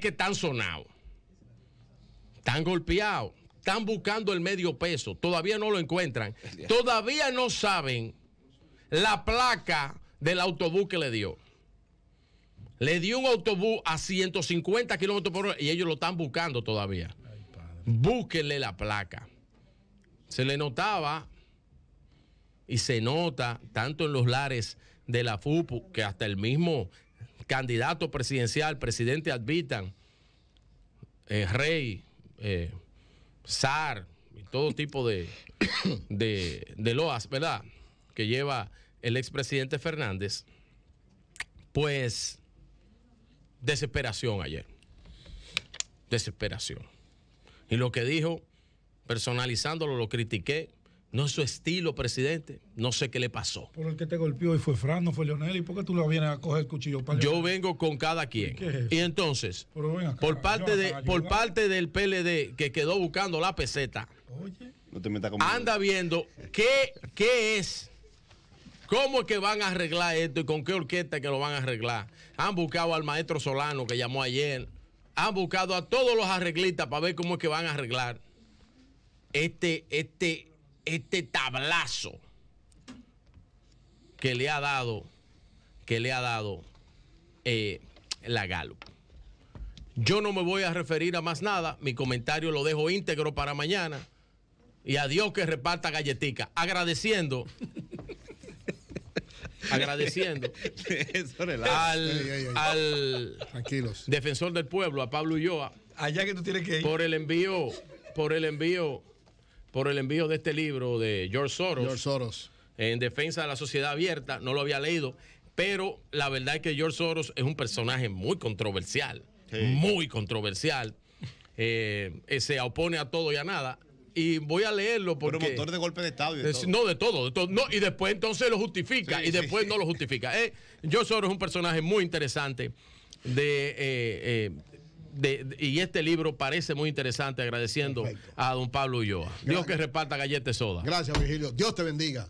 que están sonados, están golpeados, están buscando el medio peso, todavía no lo encuentran, todavía no saben la placa del autobús que le dio. Le dio un autobús a 150 kilómetros por hora y ellos lo están buscando todavía. Búsquenle la placa. Se le notaba y se nota tanto en los lares de la FUPU que hasta el mismo candidato presidencial, presidente advitan, eh, rey, Sar, eh, zar, y todo tipo de, de, de loas, ¿verdad? Que lleva el expresidente Fernández, pues desesperación ayer. Desesperación. Y lo que dijo, personalizándolo, lo critiqué, no es su estilo, presidente. No sé qué le pasó. Por el que te golpeó y fue Fran, no fue Leonel. ¿Y por qué tú lo vienes a coger el cuchillo Yo vengo con cada quien. Y entonces, por, parte de, por parte del PLD que quedó buscando la peseta, anda viendo qué, qué es. ¿Cómo es que van a arreglar esto y con qué orquesta que lo van a arreglar? Han buscado al maestro Solano que llamó ayer. Han buscado a todos los arreglistas para ver cómo es que van a arreglar este, este, este tablazo que le ha dado, que le ha dado eh, la Galo. Yo no me voy a referir a más nada, mi comentario lo dejo íntegro para mañana. Y a Dios que reparta galletica. Agradeciendo. agradeciendo al, al defensor del pueblo, a Pablo Ulloa. Allá que tú tienes que ir. Por el envío, por el envío por el envío de este libro de George Soros. George Soros. En defensa de la sociedad abierta, no lo había leído, pero la verdad es que George Soros es un personaje muy controversial, muy controversial. Eh, eh, se opone a todo y a nada y voy a leerlo porque promotor de golpe de estado y todo. no de todo, y después entonces lo justifica y después no lo justifica eh, George Soros es un personaje muy interesante de y este libro parece muy interesante, agradeciendo a don Pablo Ulloa. Dios que reparta galletes soda. Gracias, Virgilio. Dios te bendiga.